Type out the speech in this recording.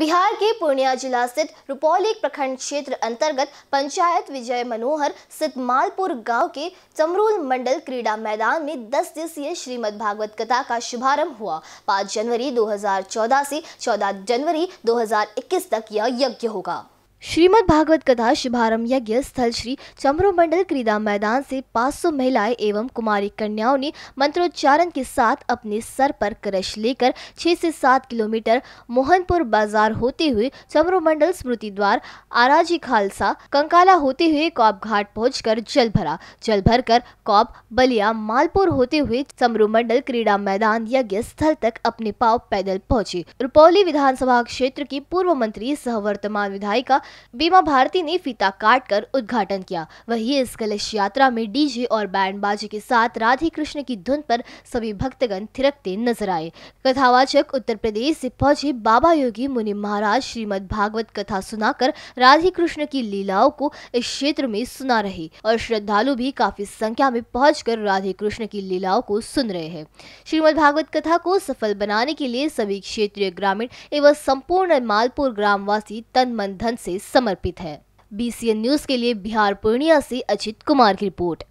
बिहार के पूर्णिया जिला स्थित रुपौली प्रखंड क्षेत्र अंतर्गत पंचायत विजय मनोहर स्थित मालपुर गांव के चमरूल मंडल क्रीड़ा मैदान में 10 दिवसीय श्रीमद भागवत कथा का शुभारंभ हुआ 5 जनवरी 2014 से 14 जनवरी 2021 तक यह यज्ञ होगा श्रीमद् भागवत कथा शुभारंभ यज्ञ स्थल श्री चमरो मंडल क्रीडा मैदान से 500 महिलाएं एवं कुमारी कन्याओं ने मंत्रोच्चारण के साथ अपने सर पर कलश लेकर 6 से 7 किलोमीटर मोहनपुर बाजार होते हुए चमरो मंडल स्मृति द्वार आराजी खालसा कंकाला होते हुए कॉप घाट पहुंचकर जल भरा जल भर कर कॉप बलिया मालपुर होते हुए चमरो मंडल क्रीडा मैदान यज्ञ स्थल तक अपने पाव पैदल पहुंचे रुपौली विधानसभा क्षेत्र की पूर्व मंत्री सह वर्तमान विधायिका बीमा भारती ने फीता काट कर उद्घाटन किया वहीं इस कलश यात्रा में डीजे और बैंड बाजे के साथ राधे कृष्ण की धुन पर सभी भक्तगण थिरकते नजर आए कथावाचक उत्तर प्रदेश से पहुंचे बाबा योगी मुनि महाराज श्रीमद भागवत कथा सुनाकर राधे कृष्ण की लीलाओं को इस क्षेत्र में सुना रहे और श्रद्धालु भी काफी संख्या में पहुँच राधे कृष्ण की लीलाओं को सुन रहे हैं श्रीमद भागवत कथा को सफल बनाने के लिए सभी क्षेत्रीय ग्रामीण एवं संपूर्ण मालपुर ग्रामवासी तन मन धन से समर्पित है बीसीएन न्यूज के लिए बिहार पूर्णिया से अजित कुमार की रिपोर्ट